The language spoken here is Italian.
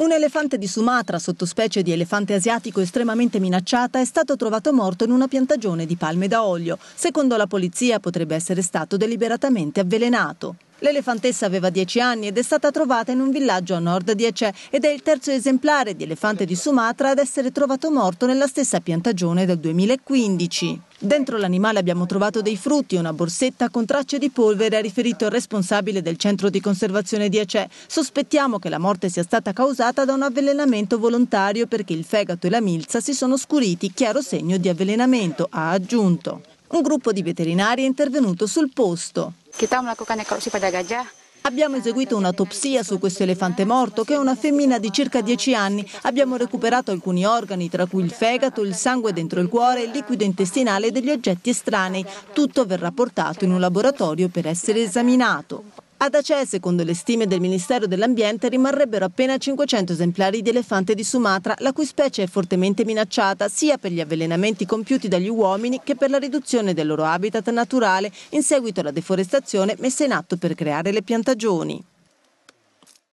Un elefante di Sumatra, sottospecie di elefante asiatico estremamente minacciata, è stato trovato morto in una piantagione di palme da olio. Secondo la polizia potrebbe essere stato deliberatamente avvelenato. L'elefantessa aveva 10 anni ed è stata trovata in un villaggio a nord di Aceh ed è il terzo esemplare di elefante di Sumatra ad essere trovato morto nella stessa piantagione del 2015. Dentro l'animale abbiamo trovato dei frutti e una borsetta con tracce di polvere, ha riferito il responsabile del centro di conservazione di Aceh. Sospettiamo che la morte sia stata causata da un avvelenamento volontario perché il fegato e la milza si sono scuriti, chiaro segno di avvelenamento, ha aggiunto. Un gruppo di veterinari è intervenuto sul posto. Abbiamo eseguito un'autopsia su questo elefante morto, che è una femmina di circa 10 anni. Abbiamo recuperato alcuni organi, tra cui il fegato, il sangue dentro il cuore, il liquido intestinale e degli oggetti estranei. Tutto verrà portato in un laboratorio per essere esaminato. Ad Aceh, secondo le stime del Ministero dell'Ambiente, rimarrebbero appena 500 esemplari di elefante di Sumatra, la cui specie è fortemente minacciata sia per gli avvelenamenti compiuti dagli uomini che per la riduzione del loro habitat naturale in seguito alla deforestazione messa in atto per creare le piantagioni.